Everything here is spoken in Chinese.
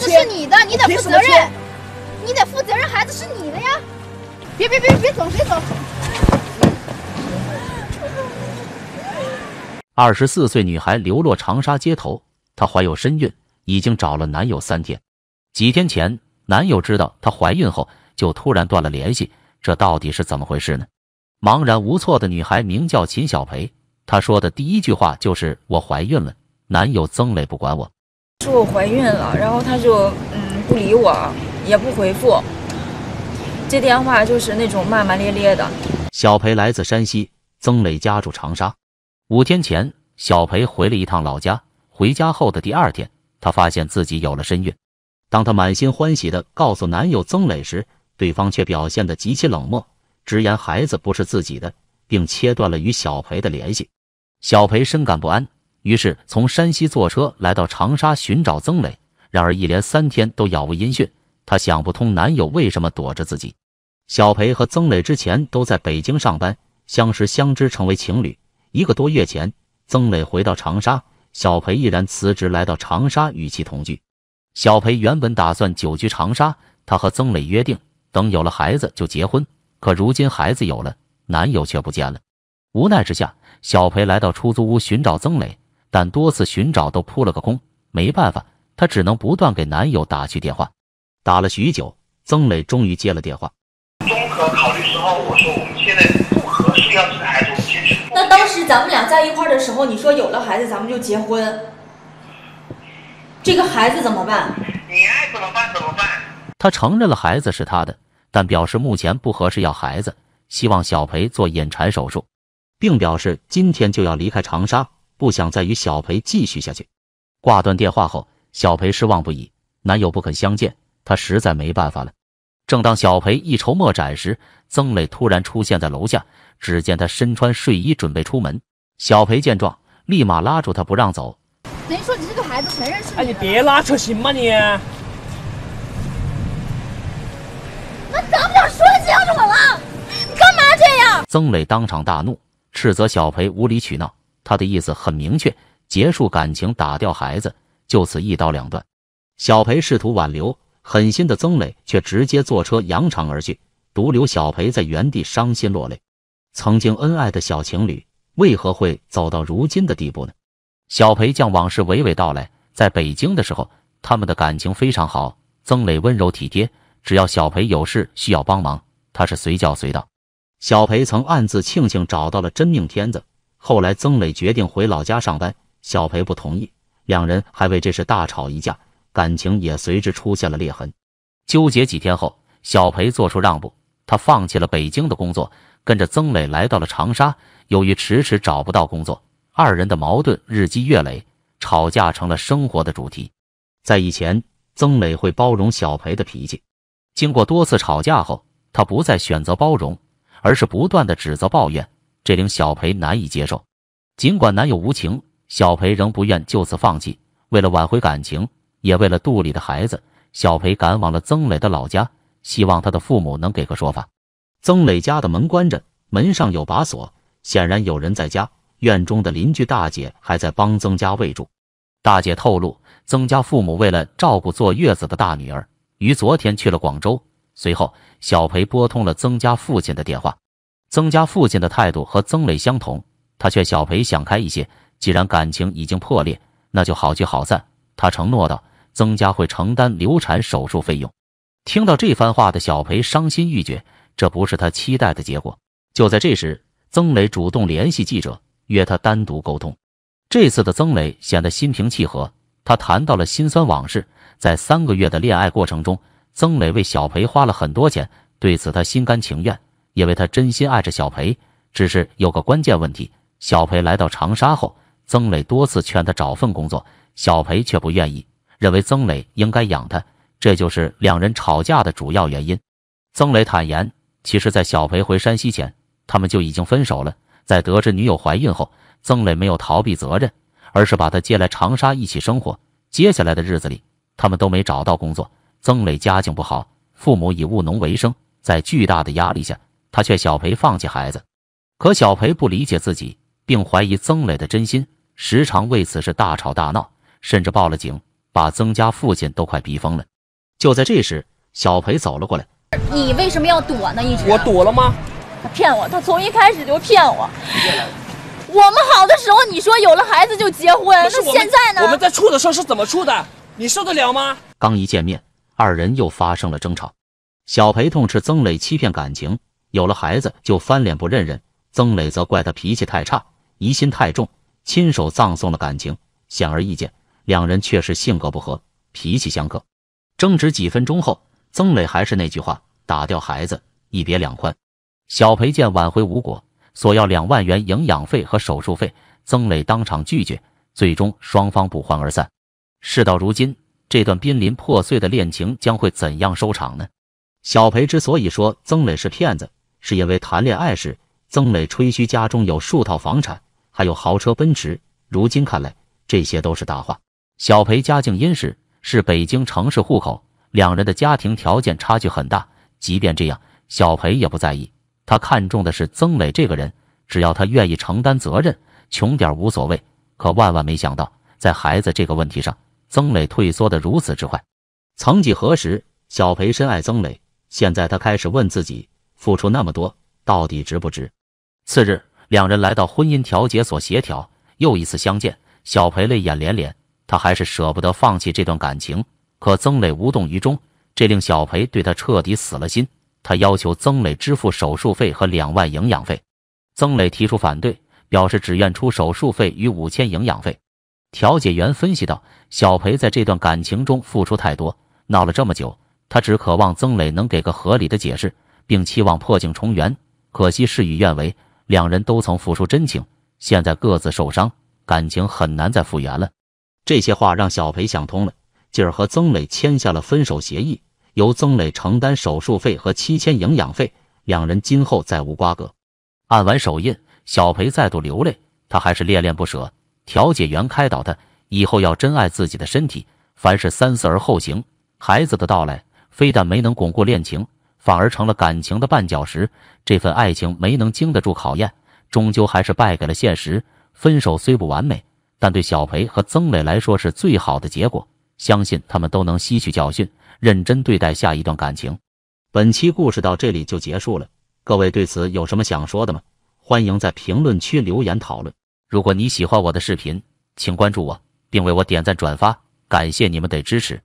这是你的，你得负责任，你得负责任。孩子是你的呀！别别别别走，别走！二十四岁女孩流落长沙街头，她怀有身孕，已经找了男友三天。几天前，男友知道她怀孕后，就突然断了联系，这到底是怎么回事呢？茫然无措的女孩名叫秦小培，她说的第一句话就是：“我怀孕了，男友曾磊不管我。”说我怀孕了，然后他就嗯不理我，也不回复。接电话就是那种骂骂咧咧的。小裴来自山西，曾磊家住长沙。五天前，小裴回了一趟老家。回家后的第二天，她发现自己有了身孕。当她满心欢喜的告诉男友曾磊时，对方却表现得极其冷漠，直言孩子不是自己的，并切断了与小裴的联系。小裴深感不安。于是从山西坐车来到长沙寻找曾磊，然而一连三天都杳无音讯。她想不通男友为什么躲着自己。小裴和曾磊之前都在北京上班，相识相知，成为情侣。一个多月前，曾磊回到长沙，小裴毅然辞职来到长沙与其同居。小裴原本打算久居长沙，他和曾磊约定，等有了孩子就结婚。可如今孩子有了，男友却不见了。无奈之下，小裴来到出租屋寻找曾磊。但多次寻找都扑了个空，没办法，她只能不断给男友打去电话。打了许久，曾磊终于接了电话。综合考虑之后，我说我们现在不合适要你的孩子，那当时咱们俩在一块的时候，你说有了孩子咱们就结婚，这个孩子怎么办？你爱怎么办怎么办？他承认了孩子是他的，但表示目前不合适要孩子，希望小裴做引产手术，并表示今天就要离开长沙。不想再与小裴继续下去，挂断电话后，小裴失望不已。男友不肯相见，他实在没办法了。正当小裴一筹莫展时，曾磊突然出现在楼下。只见他身穿睡衣，准备出门。小裴见状，立马拉住他，不让走。等于说你这个孩子承认是？哎，你别拉扯行吗你？那咱们俩说清楚了，你干嘛这样？曾磊当场大怒，斥责小裴无理取闹。他的意思很明确：结束感情，打掉孩子，就此一刀两断。小裴试图挽留，狠心的曾磊却直接坐车扬长而去，独留小裴在原地伤心落泪。曾经恩爱的小情侣，为何会走到如今的地步呢？小裴将往事娓娓道来：在北京的时候，他们的感情非常好。曾磊温柔体贴，只要小裴有事需要帮忙，他是随叫随到。小裴曾暗自庆幸找到了真命天子。后来，曾磊决定回老家上班，小裴不同意，两人还为这事大吵一架，感情也随之出现了裂痕。纠结几天后，小裴做出让步，他放弃了北京的工作，跟着曾磊来到了长沙。由于迟迟找不到工作，二人的矛盾日积月累，吵架成了生活的主题。在以前，曾磊会包容小裴的脾气，经过多次吵架后，他不再选择包容，而是不断的指责抱怨。这令小裴难以接受，尽管男友无情，小裴仍不愿就此放弃。为了挽回感情，也为了肚里的孩子，小裴赶往了曾磊的老家，希望他的父母能给个说法。曾磊家的门关着，门上有把锁，显然有人在家。院中的邻居大姐还在帮曾家喂猪。大姐透露，曾家父母为了照顾坐月子的大女儿，于昨天去了广州。随后，小裴拨通了曾家父亲的电话。曾家父亲的态度和曾磊相同，他劝小裴想开一些，既然感情已经破裂，那就好聚好散。他承诺道：“曾家会承担流产手术费用。”听到这番话的小裴伤心欲绝，这不是他期待的结果。就在这时，曾磊主动联系记者，约他单独沟通。这次的曾磊显得心平气和，他谈到了心酸往事。在三个月的恋爱过程中，曾磊为小裴花了很多钱，对此他心甘情愿。因为他真心爱着小裴，只是有个关键问题：小裴来到长沙后，曾磊多次劝他找份工作，小裴却不愿意，认为曾磊应该养他，这就是两人吵架的主要原因。曾磊坦言，其实，在小裴回山西前，他们就已经分手了。在得知女友怀孕后，曾磊没有逃避责任，而是把她接来长沙一起生活。接下来的日子里，他们都没找到工作。曾磊家境不好，父母以务农为生，在巨大的压力下。他劝小裴放弃孩子，可小裴不理解自己，并怀疑曾磊的真心，时常为此事大吵大闹，甚至报了警，把曾家父亲都快逼疯了。就在这时，小裴走了过来：“你为什么要躲呢？一直我躲了吗？他骗我，他从一开始就骗我。我们好的时候，你说有了孩子就结婚，那现在呢？我们在处的时候是怎么处的？你受得了吗？”刚一见面，二人又发生了争吵，小裴痛斥曾磊欺骗感情。有了孩子就翻脸不认人，曾磊则怪他脾气太差，疑心太重，亲手葬送了感情。显而易见，两人确实性格不合，脾气相克。争执几分钟后，曾磊还是那句话：打掉孩子，一别两宽。小裴见挽回无果，索要两万元营养费和手术费，曾磊当场拒绝，最终双方不欢而散。事到如今，这段濒临破碎的恋情将会怎样收场呢？小裴之所以说曾磊是骗子。是因为谈恋爱时，曾磊吹嘘家中有数套房产，还有豪车奔驰。如今看来，这些都是大话。小裴家境殷实，是北京城市户口，两人的家庭条件差距很大。即便这样，小裴也不在意，他看中的是曾磊这个人，只要他愿意承担责任，穷点无所谓。可万万没想到，在孩子这个问题上，曾磊退缩的如此之快。曾几何时，小裴深爱曾磊，现在他开始问自己。付出那么多，到底值不值？次日，两人来到婚姻调解所协调，又一次相见，小裴泪眼连连，他还是舍不得放弃这段感情。可曾磊无动于衷，这令小裴对他彻底死了心。他要求曾磊支付手术费和两万营养费，曾磊提出反对，表示只愿出手术费与五千营养费。调解员分析道：“小裴在这段感情中付出太多，闹了这么久，他只渴望曾磊能给个合理的解释。”并期望破镜重圆，可惜事与愿违。两人都曾付出真情，现在各自受伤，感情很难再复原了。这些话让小裴想通了，继而和曾磊签下了分手协议，由曾磊承担手术费和七千营养费，两人今后再无瓜葛。按完手印，小裴再度流泪，他还是恋恋不舍。调解员开导他，以后要珍爱自己的身体，凡事三思而后行。孩子的到来，非但没能巩固恋情。反而成了感情的绊脚石，这份爱情没能经得住考验，终究还是败给了现实。分手虽不完美，但对小裴和曾磊来说是最好的结果。相信他们都能吸取教训，认真对待下一段感情。本期故事到这里就结束了，各位对此有什么想说的吗？欢迎在评论区留言讨论。如果你喜欢我的视频，请关注我，并为我点赞转发，感谢你们的支持。